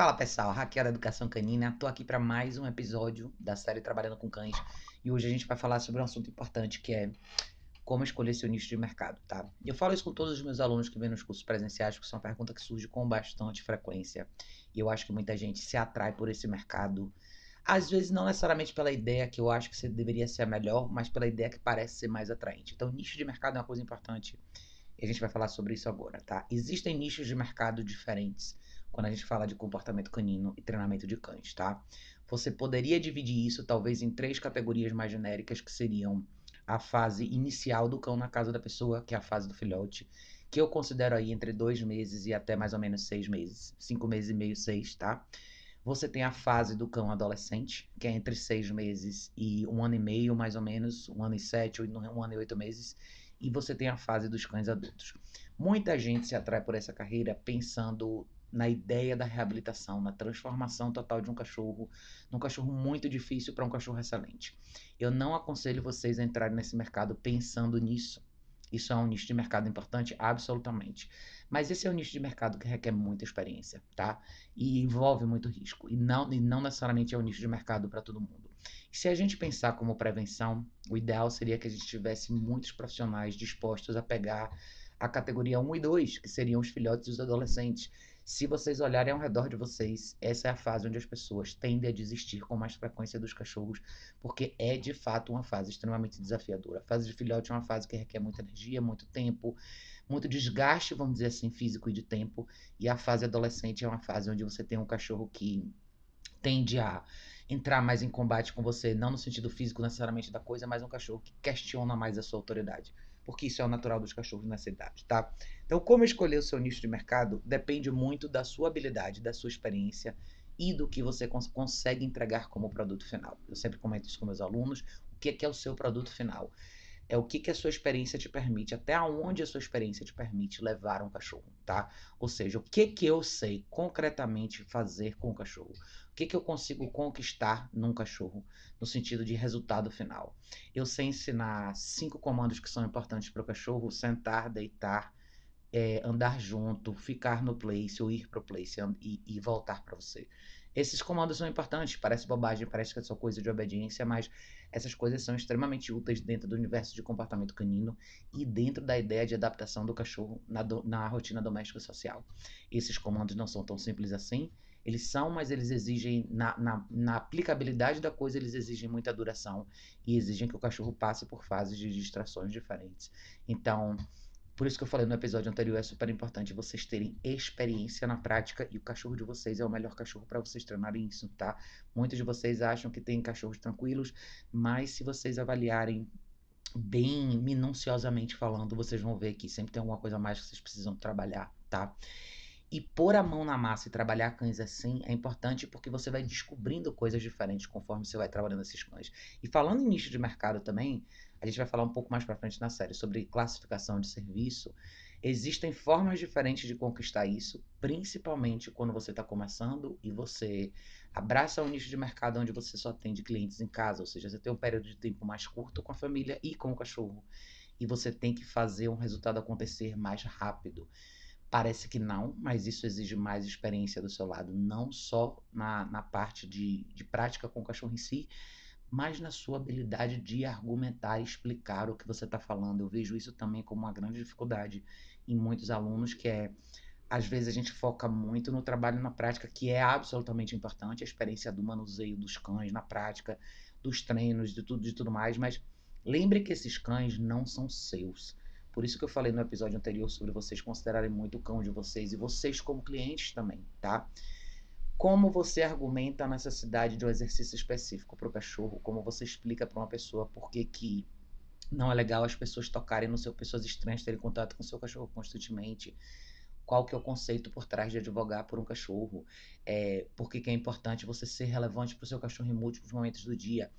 Fala pessoal, Raquel da Educação Canina, tô aqui para mais um episódio da série Trabalhando com Cães e hoje a gente vai falar sobre um assunto importante que é como escolher seu nicho de mercado, tá? Eu falo isso com todos os meus alunos que vêm nos cursos presenciais, porque são é uma pergunta que surge com bastante frequência e eu acho que muita gente se atrai por esse mercado, às vezes não necessariamente pela ideia que eu acho que deveria ser a melhor, mas pela ideia que parece ser mais atraente. Então, nicho de mercado é uma coisa importante e a gente vai falar sobre isso agora, tá? Existem nichos de mercado diferentes quando a gente fala de comportamento canino e treinamento de cães, tá? Você poderia dividir isso talvez em três categorias mais genéricas que seriam a fase inicial do cão na casa da pessoa, que é a fase do filhote, que eu considero aí entre dois meses e até mais ou menos seis meses, cinco meses e meio, seis, tá? Você tem a fase do cão adolescente, que é entre seis meses e um ano e meio, mais ou menos, um ano e sete, um ano e oito meses. E você tem a fase dos cães adultos. Muita gente se atrai por essa carreira pensando na ideia da reabilitação, na transformação total de um cachorro, num cachorro muito difícil para um cachorro excelente. Eu não aconselho vocês a entrarem nesse mercado pensando nisso. Isso é um nicho de mercado importante? Absolutamente. Mas esse é um nicho de mercado que requer muita experiência, tá? E envolve muito risco. E não, e não necessariamente é um nicho de mercado para todo mundo. se a gente pensar como prevenção, o ideal seria que a gente tivesse muitos profissionais dispostos a pegar a categoria 1 e 2, que seriam os filhotes e os adolescentes se vocês olharem ao redor de vocês, essa é a fase onde as pessoas tendem a desistir com mais frequência dos cachorros, porque é de fato uma fase extremamente desafiadora. A fase de filhote é uma fase que requer muita energia, muito tempo, muito desgaste, vamos dizer assim, físico e de tempo. E a fase adolescente é uma fase onde você tem um cachorro que tende a entrar mais em combate com você, não no sentido físico necessariamente da coisa, mas um cachorro que questiona mais a sua autoridade porque isso é o natural dos cachorros na cidade, tá? Então, como escolher o seu nicho de mercado depende muito da sua habilidade, da sua experiência e do que você cons consegue entregar como produto final. Eu sempre comento isso com meus alunos, o que é, que é o seu produto final? É o que, que a sua experiência te permite, até onde a sua experiência te permite levar um cachorro, tá? Ou seja, o que, que eu sei concretamente fazer com o cachorro? O que, que eu consigo conquistar num cachorro, no sentido de resultado final? Eu sei ensinar cinco comandos que são importantes para o cachorro: sentar, deitar, é, andar junto, ficar no place ou ir para o place e, e voltar para você. Esses comandos são importantes, parece bobagem, parece que é só coisa de obediência, mas essas coisas são extremamente úteis dentro do universo de comportamento canino e dentro da ideia de adaptação do cachorro na, do, na rotina doméstica social. Esses comandos não são tão simples assim, eles são, mas eles exigem, na, na, na, aplicabilidade da coisa, eles exigem muita duração e exigem que o cachorro passe por fases de distrações diferentes. Então, por isso que eu falei no episódio anterior, é super importante vocês terem experiência na prática e o cachorro de vocês é o melhor cachorro para vocês treinarem isso, tá? Muitos de vocês acham que tem cachorros tranquilos, mas se vocês avaliarem bem minuciosamente falando, vocês vão ver que sempre tem alguma coisa mais que vocês precisam trabalhar, tá? E pôr a mão na massa e trabalhar cães assim é importante porque você vai descobrindo coisas diferentes conforme você vai trabalhando esses cães. E falando em nicho de mercado também, a gente vai falar um pouco mais para frente na série sobre classificação de serviço. Existem formas diferentes de conquistar isso, principalmente quando você está começando e você abraça um nicho de mercado onde você só atende clientes em casa, ou seja, você tem um período de tempo mais curto com a família e com o cachorro. E você tem que fazer um resultado acontecer mais rápido. Parece que não, mas isso exige mais experiência do seu lado, não só na, na parte de, de prática com o cachorro em si, mas na sua habilidade de argumentar e explicar o que você está falando. Eu vejo isso também como uma grande dificuldade em muitos alunos, que é às vezes a gente foca muito no trabalho na prática, que é absolutamente importante, a experiência do manuseio dos cães na prática, dos treinos, de tudo, de tudo mais, mas lembre que esses cães não são seus. Por isso que eu falei no episódio anterior sobre vocês considerarem muito o cão de vocês e vocês como clientes também, tá? como você argumenta a necessidade de um exercício específico para o cachorro, como você explica para uma pessoa por que que não é legal as pessoas tocarem no seu, pessoas estranhas terem contato com o seu cachorro constantemente, qual que é o conceito por trás de advogar por um cachorro, é, por que que é importante você ser relevante para o seu cachorro em múltiplos momentos do dia.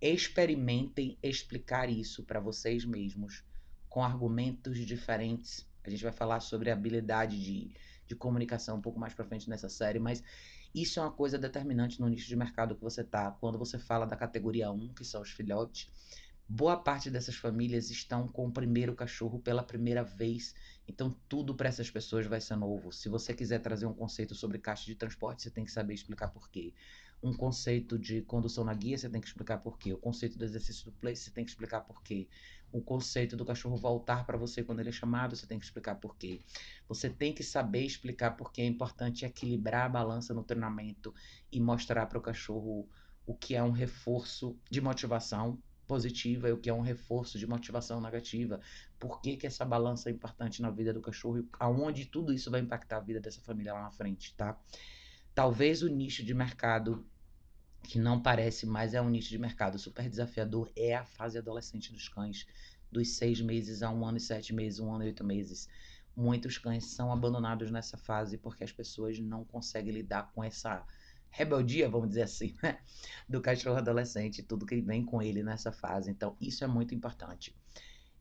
Experimentem explicar isso para vocês mesmos com argumentos diferentes. A gente vai falar sobre a habilidade de, de comunicação um pouco mais para frente nessa série, mas isso é uma coisa determinante no nicho de mercado que você está. Quando você fala da categoria 1, que são os filhotes, boa parte dessas famílias estão com o primeiro cachorro pela primeira vez. Então, tudo para essas pessoas vai ser novo. Se você quiser trazer um conceito sobre caixa de transporte, você tem que saber explicar por quê. Um conceito de condução na guia, você tem que explicar por quê. O conceito do exercício do play, você tem que explicar por quê o conceito do cachorro voltar para você quando ele é chamado, você tem que explicar por quê. Você tem que saber explicar por que é importante equilibrar a balança no treinamento e mostrar para o cachorro o que é um reforço de motivação positiva e o que é um reforço de motivação negativa. Por que, que essa balança é importante na vida do cachorro e aonde tudo isso vai impactar a vida dessa família lá na frente, tá? Talvez o nicho de mercado que não parece mais é um nicho de mercado super desafiador, é a fase adolescente dos cães, dos seis meses a um ano e sete meses, um ano e oito meses. Muitos cães são abandonados nessa fase porque as pessoas não conseguem lidar com essa rebeldia, vamos dizer assim, né? do cachorro adolescente, tudo que vem com ele nessa fase. Então, isso é muito importante.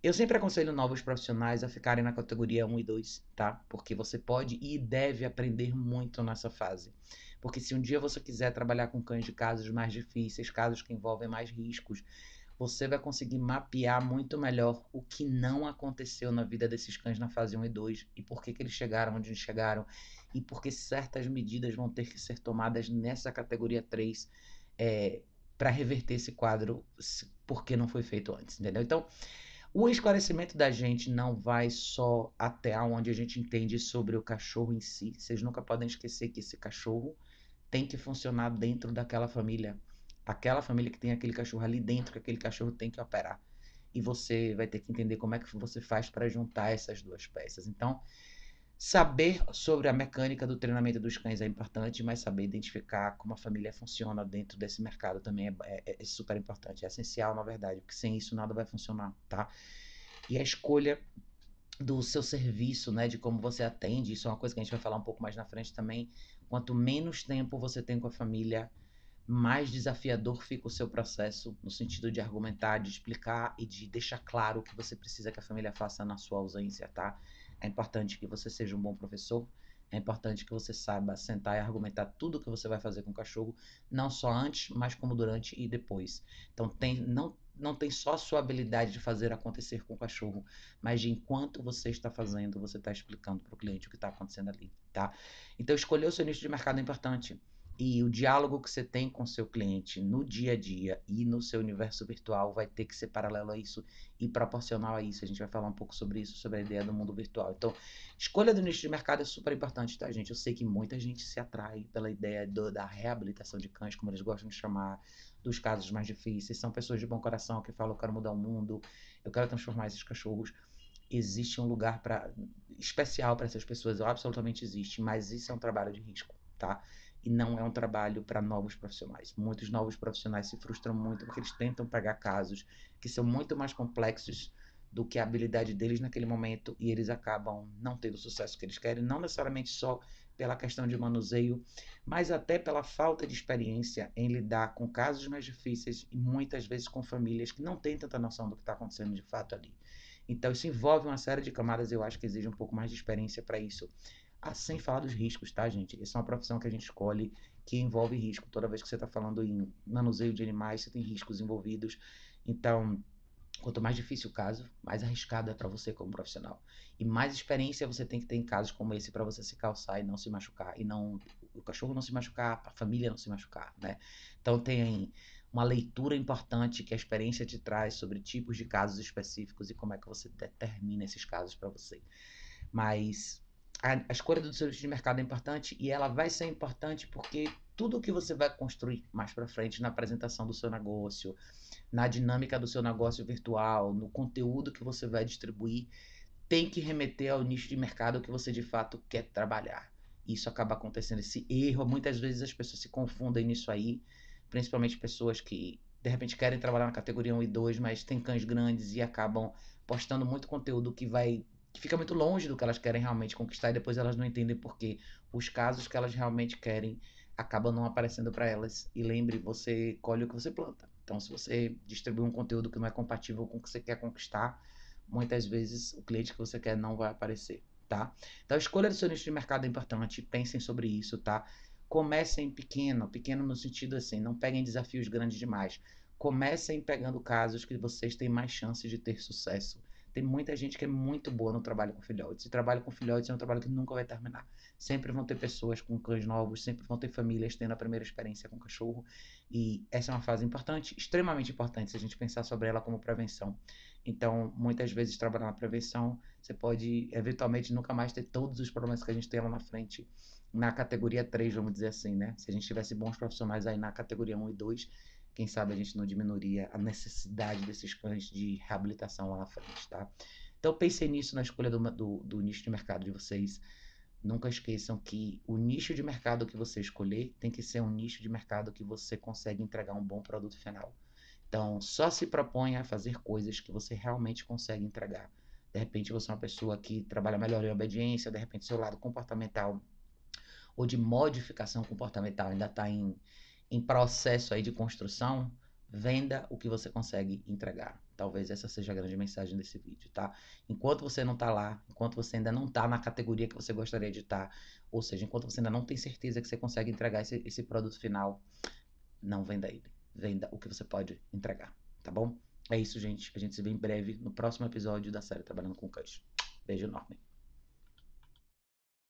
Eu sempre aconselho novos profissionais a ficarem na categoria 1 e 2, tá? Porque você pode e deve aprender muito nessa fase. Porque se um dia você quiser trabalhar com cães de casos mais difíceis, casos que envolvem mais riscos, você vai conseguir mapear muito melhor o que não aconteceu na vida desses cães na fase 1 e 2 e por que, que eles chegaram onde chegaram e por que certas medidas vão ter que ser tomadas nessa categoria 3 é, para reverter esse quadro porque não foi feito antes, entendeu? Então, o esclarecimento da gente não vai só até onde a gente entende sobre o cachorro em si. Vocês nunca podem esquecer que esse cachorro tem que funcionar dentro daquela família. Aquela família que tem aquele cachorro ali dentro, que aquele cachorro tem que operar. E você vai ter que entender como é que você faz para juntar essas duas peças. Então, Saber sobre a mecânica do treinamento dos cães é importante, mas saber identificar como a família funciona dentro desse mercado também é, é, é super importante, é essencial, na verdade, porque sem isso nada vai funcionar, tá? E a escolha do seu serviço, né, de como você atende, isso é uma coisa que a gente vai falar um pouco mais na frente também. Quanto menos tempo você tem com a família, mais desafiador fica o seu processo no sentido de argumentar, de explicar e de deixar claro o que você precisa que a família faça na sua ausência, tá? É importante que você seja um bom professor, é importante que você saiba sentar e argumentar tudo que você vai fazer com o cachorro, não só antes, mas como durante e depois. Então tem, não, não tem só a sua habilidade de fazer acontecer com o cachorro, mas de enquanto você está fazendo, você está explicando para o cliente o que está acontecendo ali, tá? Então escolher o seu nicho de mercado é importante. E o diálogo que você tem com seu cliente no dia a dia e no seu universo virtual vai ter que ser paralelo a isso e proporcional a isso. A gente vai falar um pouco sobre isso, sobre a ideia do mundo virtual. Então, escolha do nicho de mercado é super importante, tá, gente? Eu sei que muita gente se atrai pela ideia do, da reabilitação de cães, como eles gostam de chamar, dos casos mais difíceis. São pessoas de bom coração que falam: eu quero mudar o mundo, eu quero transformar esses cachorros existe um lugar para especial para essas pessoas, absolutamente existe, mas isso é um trabalho de risco, tá? e não é um trabalho para novos profissionais. Muitos novos profissionais se frustram muito porque eles tentam pegar casos que são muito mais complexos do que a habilidade deles naquele momento e eles acabam não tendo o sucesso que eles querem, não necessariamente só pela questão de manuseio, mas até pela falta de experiência em lidar com casos mais difíceis e muitas vezes com famílias que não têm tanta noção do que está acontecendo de fato ali. Então, isso envolve uma série de camadas, eu acho que exige um pouco mais de experiência para isso. Ah, sem falar dos riscos, tá, gente? Essa é uma profissão que a gente escolhe que envolve risco. Toda vez que você está falando em manuseio de animais, você tem riscos envolvidos. Então, quanto mais difícil o caso, mais arriscado é para você como profissional. E mais experiência você tem que ter em casos como esse para você se calçar e não se machucar. E não o cachorro não se machucar, a família não se machucar, né? Então, tem uma leitura importante que a experiência te traz sobre tipos de casos específicos e como é que você determina esses casos para você. Mas a, a escolha do seu nicho de mercado é importante e ela vai ser importante porque tudo que você vai construir mais para frente na apresentação do seu negócio, na dinâmica do seu negócio virtual, no conteúdo que você vai distribuir, tem que remeter ao nicho de mercado que você de fato quer trabalhar. Isso acaba acontecendo, esse erro. Muitas vezes as pessoas se confundem nisso aí, principalmente pessoas que de repente querem trabalhar na categoria 1 e 2, mas têm cães grandes e acabam postando muito conteúdo que vai que fica muito longe do que elas querem realmente conquistar e depois elas não entendem porque os casos que elas realmente querem acabam não aparecendo para elas. E lembre, você colhe o que você planta. Então, se você distribuir um conteúdo que não é compatível com o que você quer conquistar, muitas vezes o cliente que você quer não vai aparecer, tá? Então, a escolha do seu nicho de mercado é importante. Pensem sobre isso, tá? Comecem pequeno, pequeno no sentido assim, não peguem desafios grandes demais. Comecem pegando casos que vocês têm mais chance de ter sucesso tem muita gente que é muito boa no trabalho com filhotes. E trabalho com filhotes é um trabalho que nunca vai terminar. Sempre vão ter pessoas com cães novos, sempre vão ter famílias tendo a primeira experiência com cachorro. E essa é uma fase importante, extremamente importante, se a gente pensar sobre ela como prevenção. Então, muitas vezes, trabalhar na prevenção, você pode eventualmente nunca mais ter todos os problemas que a gente tem lá na frente na categoria 3, vamos dizer assim, né? Se a gente tivesse bons profissionais aí na categoria 1 e 2, quem sabe a gente não diminuiria a necessidade desses cães de reabilitação lá na frente, tá? Então pensei nisso na escolha do, do, do nicho de mercado de vocês. Nunca esqueçam que o nicho de mercado que você escolher tem que ser um nicho de mercado que você consegue entregar um bom produto final. Então, só se proponha a fazer coisas que você realmente consegue entregar. De repente, você é uma pessoa que trabalha melhor em obediência, de repente, seu lado comportamental ou de modificação comportamental ainda está em, em processo aí de construção, venda o que você consegue entregar. Talvez essa seja a grande mensagem desse vídeo, tá? Enquanto você não tá lá, enquanto você ainda não tá na categoria que você gostaria de estar, tá, ou seja, enquanto você ainda não tem certeza que você consegue entregar esse, esse produto final, não venda ele. Venda o que você pode entregar, tá bom? É isso, gente. A gente se vê em breve no próximo episódio da série Trabalhando com Cães. Beijo enorme.